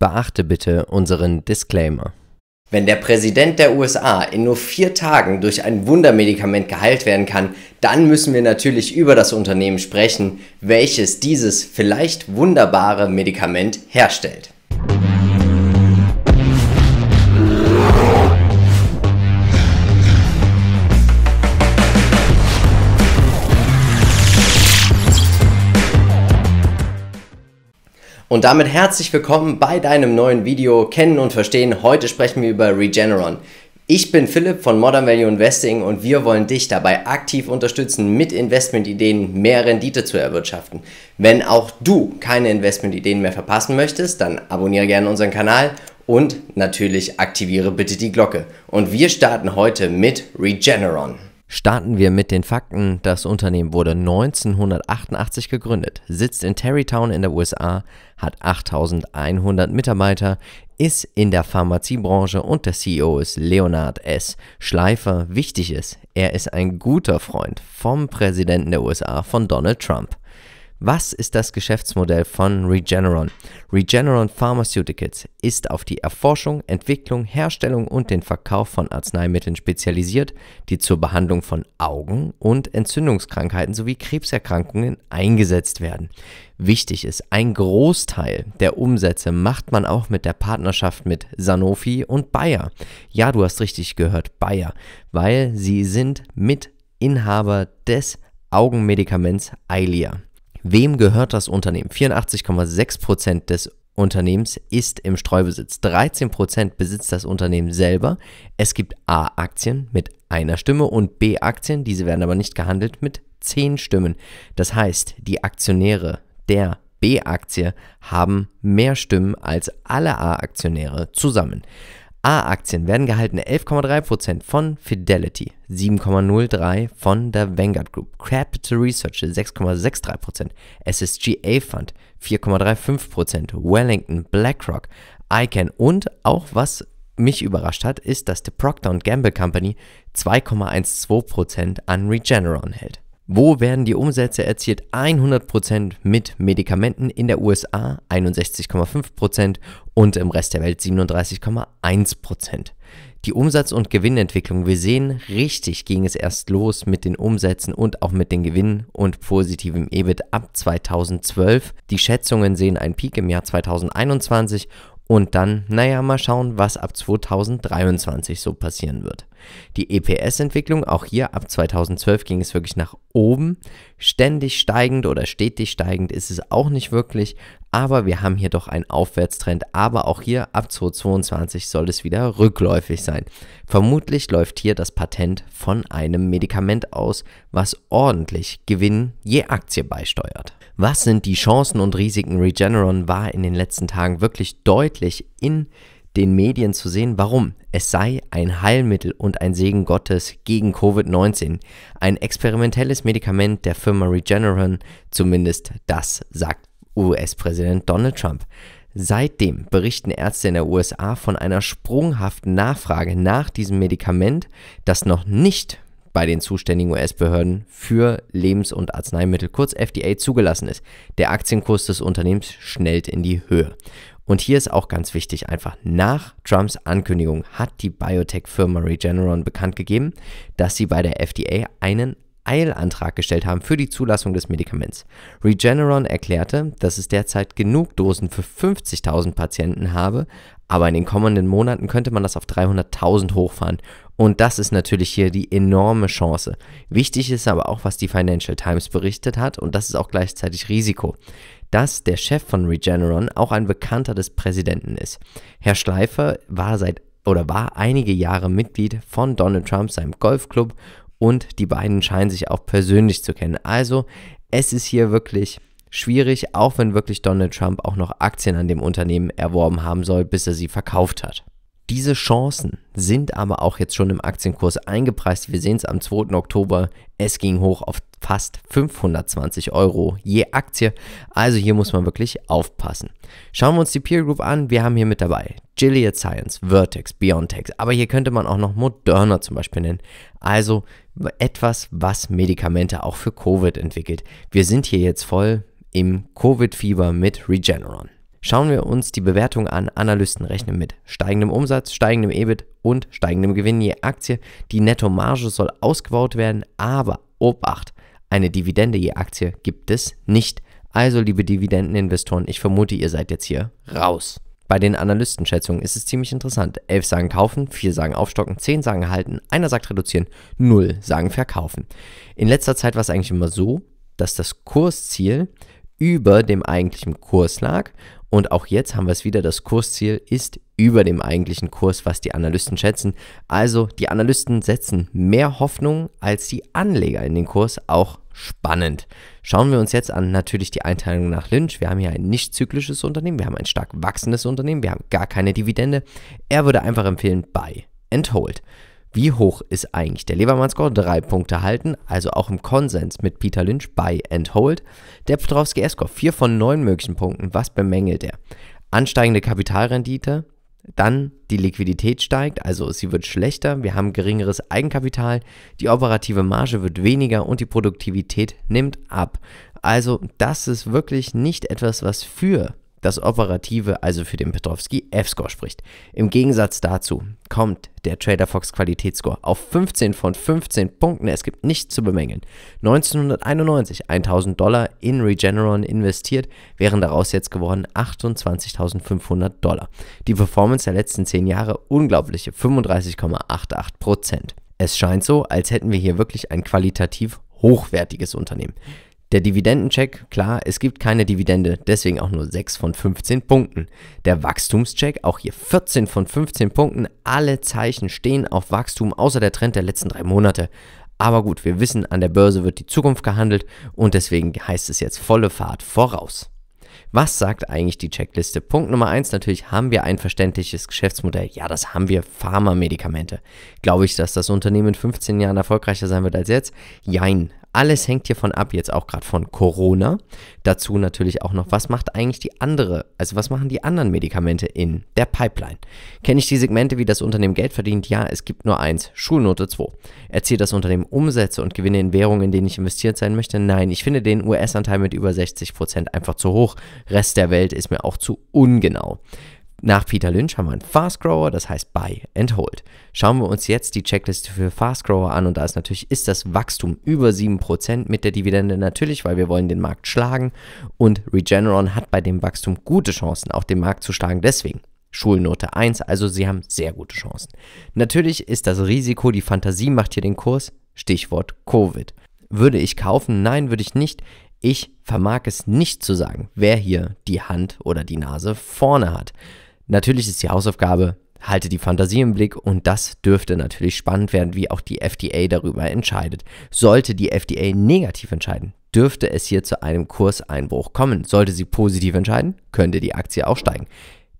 Beachte bitte unseren Disclaimer. Wenn der Präsident der USA in nur vier Tagen durch ein Wundermedikament geheilt werden kann, dann müssen wir natürlich über das Unternehmen sprechen, welches dieses vielleicht wunderbare Medikament herstellt. Und damit herzlich willkommen bei deinem neuen Video Kennen und Verstehen. Heute sprechen wir über Regeneron. Ich bin Philipp von Modern Value Investing und wir wollen dich dabei aktiv unterstützen, mit Investmentideen mehr Rendite zu erwirtschaften. Wenn auch du keine Investmentideen mehr verpassen möchtest, dann abonniere gerne unseren Kanal und natürlich aktiviere bitte die Glocke. Und wir starten heute mit Regeneron. Starten wir mit den Fakten. Das Unternehmen wurde 1988 gegründet, sitzt in Tarrytown in der USA, hat 8100 Mitarbeiter, ist in der Pharmaziebranche und der CEO ist Leonard S. Schleifer. Wichtig ist, er ist ein guter Freund vom Präsidenten der USA, von Donald Trump. Was ist das Geschäftsmodell von Regeneron? Regeneron Pharmaceuticals ist auf die Erforschung, Entwicklung, Herstellung und den Verkauf von Arzneimitteln spezialisiert, die zur Behandlung von Augen- und Entzündungskrankheiten sowie Krebserkrankungen eingesetzt werden. Wichtig ist, ein Großteil der Umsätze macht man auch mit der Partnerschaft mit Sanofi und Bayer. Ja, du hast richtig gehört, Bayer, weil sie sind Mitinhaber des Augenmedikaments Eilia. Wem gehört das Unternehmen? 84,6% des Unternehmens ist im Streubesitz. 13% besitzt das Unternehmen selber. Es gibt A-Aktien mit einer Stimme und B-Aktien, diese werden aber nicht gehandelt, mit 10 Stimmen. Das heißt, die Aktionäre der B-Aktie haben mehr Stimmen als alle A-Aktionäre zusammen. A-Aktien werden gehalten 11,3% von Fidelity, 7,03% von der Vanguard Group, Capital Research 6,63%, SSG A-Fund 4,35%, Wellington, BlackRock, ICANN und auch was mich überrascht hat, ist, dass die Procter Gamble Company 2,12% an Regeneron hält. Wo werden die Umsätze erzielt? 100% mit Medikamenten, in der USA 61,5% und im Rest der Welt 37,1%. Die Umsatz- und Gewinnentwicklung, wir sehen, richtig ging es erst los mit den Umsätzen und auch mit den Gewinnen und positivem EBIT ab 2012. Die Schätzungen sehen einen Peak im Jahr 2021 und dann, naja, mal schauen, was ab 2023 so passieren wird. Die EPS-Entwicklung, auch hier ab 2012 ging es wirklich nach oben. Ständig steigend oder stetig steigend ist es auch nicht wirklich, aber wir haben hier doch einen Aufwärtstrend. Aber auch hier ab 2022 soll es wieder rückläufig sein. Vermutlich läuft hier das Patent von einem Medikament aus, was ordentlich Gewinn je Aktie beisteuert. Was sind die Chancen und Risiken? Regeneron war in den letzten Tagen wirklich deutlich in den Medien zu sehen, warum es sei ein Heilmittel und ein Segen Gottes gegen Covid-19. Ein experimentelles Medikament der Firma Regeneron, zumindest das sagt US-Präsident Donald Trump. Seitdem berichten Ärzte in der USA von einer sprunghaften Nachfrage nach diesem Medikament, das noch nicht bei den zuständigen US-Behörden für Lebens- und Arzneimittel, kurz FDA, zugelassen ist. Der Aktienkurs des Unternehmens schnellt in die Höhe. Und hier ist auch ganz wichtig einfach, nach Trumps Ankündigung hat die Biotech-Firma Regeneron bekannt gegeben, dass sie bei der FDA einen Eilantrag gestellt haben für die Zulassung des Medikaments. Regeneron erklärte, dass es derzeit genug Dosen für 50.000 Patienten habe, aber in den kommenden Monaten könnte man das auf 300.000 hochfahren. Und das ist natürlich hier die enorme Chance. Wichtig ist aber auch, was die Financial Times berichtet hat, und das ist auch gleichzeitig Risiko dass der Chef von Regeneron auch ein Bekannter des Präsidenten ist. Herr Schleifer war seit oder war einige Jahre Mitglied von Donald Trump, seinem Golfclub, und die beiden scheinen sich auch persönlich zu kennen. Also, es ist hier wirklich schwierig, auch wenn wirklich Donald Trump auch noch Aktien an dem Unternehmen erworben haben soll, bis er sie verkauft hat. Diese Chancen sind aber auch jetzt schon im Aktienkurs eingepreist. Wir sehen es am 2. Oktober. Es ging hoch auf fast 520 Euro je Aktie. Also hier muss man wirklich aufpassen. Schauen wir uns die Peer Group an. Wir haben hier mit dabei Gilead Science, Vertex, Biontech. Aber hier könnte man auch noch Moderna zum Beispiel nennen. Also etwas, was Medikamente auch für Covid entwickelt. Wir sind hier jetzt voll im Covid-Fieber mit Regeneron. Schauen wir uns die Bewertung an, Analysten rechnen mit steigendem Umsatz, steigendem EBIT und steigendem Gewinn je Aktie. Die Nettomarge soll ausgebaut werden, aber Obacht, eine Dividende je Aktie gibt es nicht. Also, liebe Dividendeninvestoren, ich vermute, ihr seid jetzt hier raus. Bei den Analystenschätzungen ist es ziemlich interessant. 11 sagen kaufen, 4 sagen aufstocken, 10 sagen halten, einer sagt reduzieren, 0 sagen verkaufen. In letzter Zeit war es eigentlich immer so, dass das Kursziel über dem eigentlichen Kurs lag. Und auch jetzt haben wir es wieder, das Kursziel ist über dem eigentlichen Kurs, was die Analysten schätzen. Also die Analysten setzen mehr Hoffnung als die Anleger in den Kurs, auch spannend. Schauen wir uns jetzt an natürlich die Einteilung nach Lynch. Wir haben hier ein nicht zyklisches Unternehmen, wir haben ein stark wachsendes Unternehmen, wir haben gar keine Dividende. Er würde einfach empfehlen, buy and hold. Wie hoch ist eigentlich der Levermann-Score? Drei Punkte halten, also auch im Konsens mit Peter Lynch bei and hold. Der Pstrowski-S-Score, vier von neun möglichen Punkten. Was bemängelt er? Ansteigende Kapitalrendite, dann die Liquidität steigt, also sie wird schlechter, wir haben geringeres Eigenkapital, die operative Marge wird weniger und die Produktivität nimmt ab. Also das ist wirklich nicht etwas, was für das Operative also für den Petrovsky F-Score spricht. Im Gegensatz dazu kommt der Trader Fox Qualitätsscore auf 15 von 15 Punkten. Es gibt nichts zu bemängeln. 1991 1000 Dollar in Regeneron investiert, wären daraus jetzt geworden 28.500 Dollar. Die Performance der letzten 10 Jahre unglaubliche 35,88 Es scheint so, als hätten wir hier wirklich ein qualitativ hochwertiges Unternehmen. Der Dividendencheck, klar, es gibt keine Dividende, deswegen auch nur 6 von 15 Punkten. Der Wachstumscheck, auch hier 14 von 15 Punkten. Alle Zeichen stehen auf Wachstum, außer der Trend der letzten drei Monate. Aber gut, wir wissen, an der Börse wird die Zukunft gehandelt und deswegen heißt es jetzt volle Fahrt voraus. Was sagt eigentlich die Checkliste? Punkt Nummer 1, natürlich haben wir ein verständliches Geschäftsmodell. Ja, das haben wir. Pharmamedikamente. Glaube ich, dass das Unternehmen in 15 Jahren erfolgreicher sein wird als jetzt? Jein. Alles hängt hiervon ab, jetzt auch gerade von Corona. Dazu natürlich auch noch, was macht eigentlich die andere, also was machen die anderen Medikamente in der Pipeline? Kenne ich die Segmente, wie das Unternehmen Geld verdient? Ja, es gibt nur eins, Schulnote 2. Erzielt das Unternehmen Umsätze und Gewinne in Währungen, in denen ich investiert sein möchte? Nein, ich finde den US-Anteil mit über 60% einfach zu hoch. Rest der Welt ist mir auch zu ungenau. Nach Peter Lynch haben wir einen Fast Grower, das heißt Buy and Hold. Schauen wir uns jetzt die Checkliste für Fast Grower an und da ist natürlich ist das Wachstum über 7% mit der Dividende natürlich, weil wir wollen den Markt schlagen und Regeneron hat bei dem Wachstum gute Chancen, auch den Markt zu schlagen. Deswegen Schulnote 1, also sie haben sehr gute Chancen. Natürlich ist das Risiko, die Fantasie macht hier den Kurs, Stichwort Covid. Würde ich kaufen? Nein, würde ich nicht. Ich vermag es nicht zu sagen, wer hier die Hand oder die Nase vorne hat. Natürlich ist die Hausaufgabe, halte die Fantasie im Blick und das dürfte natürlich spannend werden, wie auch die FDA darüber entscheidet. Sollte die FDA negativ entscheiden, dürfte es hier zu einem Kurseinbruch kommen. Sollte sie positiv entscheiden, könnte die Aktie auch steigen.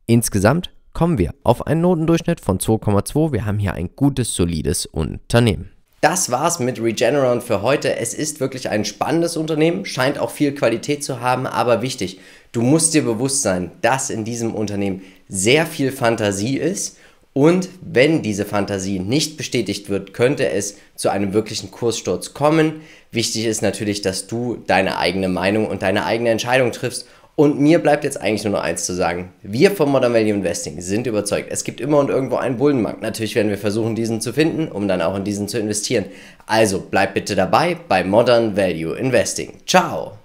Insgesamt kommen wir auf einen Notendurchschnitt von 2,2. Wir haben hier ein gutes, solides Unternehmen. Das war's mit Regeneron für heute. Es ist wirklich ein spannendes Unternehmen, scheint auch viel Qualität zu haben, aber wichtig, du musst dir bewusst sein, dass in diesem Unternehmen sehr viel Fantasie ist und wenn diese Fantasie nicht bestätigt wird, könnte es zu einem wirklichen Kurssturz kommen. Wichtig ist natürlich, dass du deine eigene Meinung und deine eigene Entscheidung triffst und mir bleibt jetzt eigentlich nur noch eins zu sagen. Wir vom Modern Value Investing sind überzeugt, es gibt immer und irgendwo einen Bullenmarkt. Natürlich werden wir versuchen, diesen zu finden, um dann auch in diesen zu investieren. Also bleibt bitte dabei bei Modern Value Investing. Ciao!